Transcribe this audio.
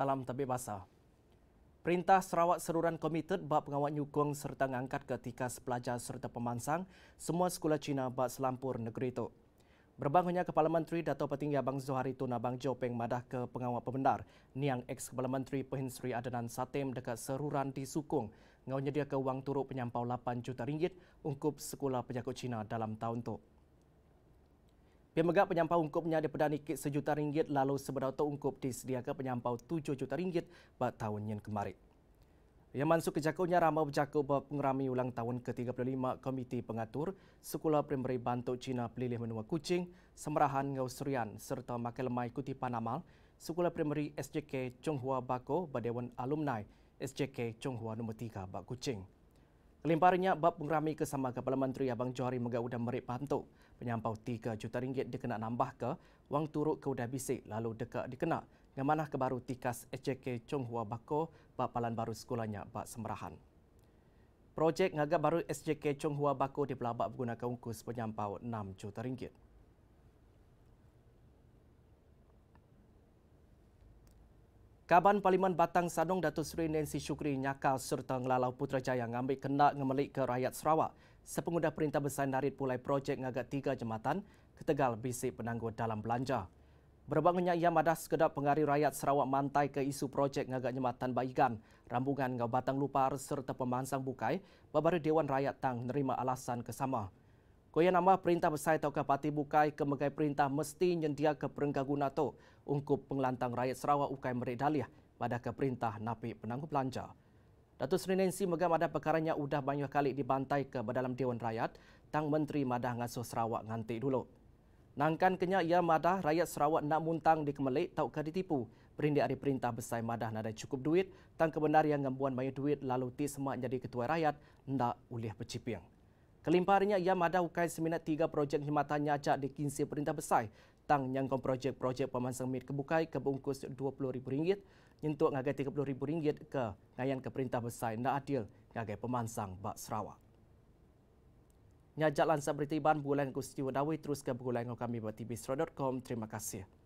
Salam Tabib Basa. Perintah Sarawak Seruran Komited bak pengawal nyukung serta mengangkat ketika tika sepelajar serta pemansang semua sekolah Cina bak selampur negeri itu. Berbangunnya Kepala Menteri Dato' Petinggi Abang Zohari Tun Abang Jo Peng Madah ke pengawal pembendar Niang Ex Kepala Menteri Pehin Sri Adnan Satim dekat Seruran di Sukung ngau nyedia ke wang turuk penyampau 8 juta ringgit ungkup sekolah penyakut Cina dalam tahun itu. Pemegang penyampau ungkupnya menyada perdana ikut sejuta ringgit lalu seberapa tahun ungkup disediakan penyampau tujuh juta ringgit pada tahun yang kemarin. Yang masuk ke jakau ramai berjakau pengerami ulang tahun ke-35 Komiti Pengatur Sekolah Primeri Bantuk Cina Pelilih Menua Kucing, Semerahan Ngau Surian serta Makan Lemai kuti Panama Sekolah Primeri SJK Chonghua Bako badewan alumni SJK Chonghua No. 3 Bak Kucing. Lemparnya bab pengerami ke sama Kepala Menteri Abang Johari Megau udah Merik Panto. Penyampau RM3 juta ringgit dikena nambah ke wang turut ke udah bisik lalu dekat dikena. Yang mana kebaru tikas HJK Chong Hua Bako bab palan baru sekolahnya bab semerahan. Projek ngagak baru SJK Chong Hua Bako di Pelabak menggunakan ungkus penyampau RM6 juta. ringgit. Kaban Parlimen Batang Sadong Datuk Seri Nancy Syukri nyakal serta ngelalau Putrajaya ngambil kena ngemelik ke rakyat Sarawak. Sepengudah Perintah Besar Narit pulai projek ngagak tiga jematan ketegal bisik penangguh dalam belanja. Berbangunnya ia madah sekedap pengari rakyat Sarawak mantai ke isu projek ngagak jematan Baigan, rambungan ngau Batang Lupar serta pemansang bukai, baru Dewan Rakyat Tang nerima alasan kesama. Koyan nama perintah besar Taukah Parti Bukai kemegai perintah mesti nyendia ke perenggah guna tu. Ungkup pengelantang rakyat Sarawak Ukai Merik Dahlia pada ke perintah napi penangguh belanja. Datuk Seri Nancy megam ada perkara yang sudah banyak kali dibantai ke dalam Dewan Rakyat tang Menteri Madah Ngasuh Sarawak nganti dulu. Nangkan kenya ia Madah rakyat Sarawak nak muntang di Kemelik Taukah ditipu. Berindik dari perintah besar Madah nak ada cukup duit tang kebenar yang ngembuan banyak duit lalu ti semak jadi ketua rakyat ndak uliah pecipiang. Kelimpah ia ia ukai seminat tiga projek jimatan nyacak di kinsir perintah besar tang nyangkong projek-projek pemansang mit kebukai kebungkus RM20,000 nyentuk ngagai RM30,000 ke ngayan ke perintah besar nda adil ngagai pemansang bak Sarawak. Nyajak lansak beritiban bulan Gusti Wadawi terus ke bulan kami bertibisro.com. Terima kasih.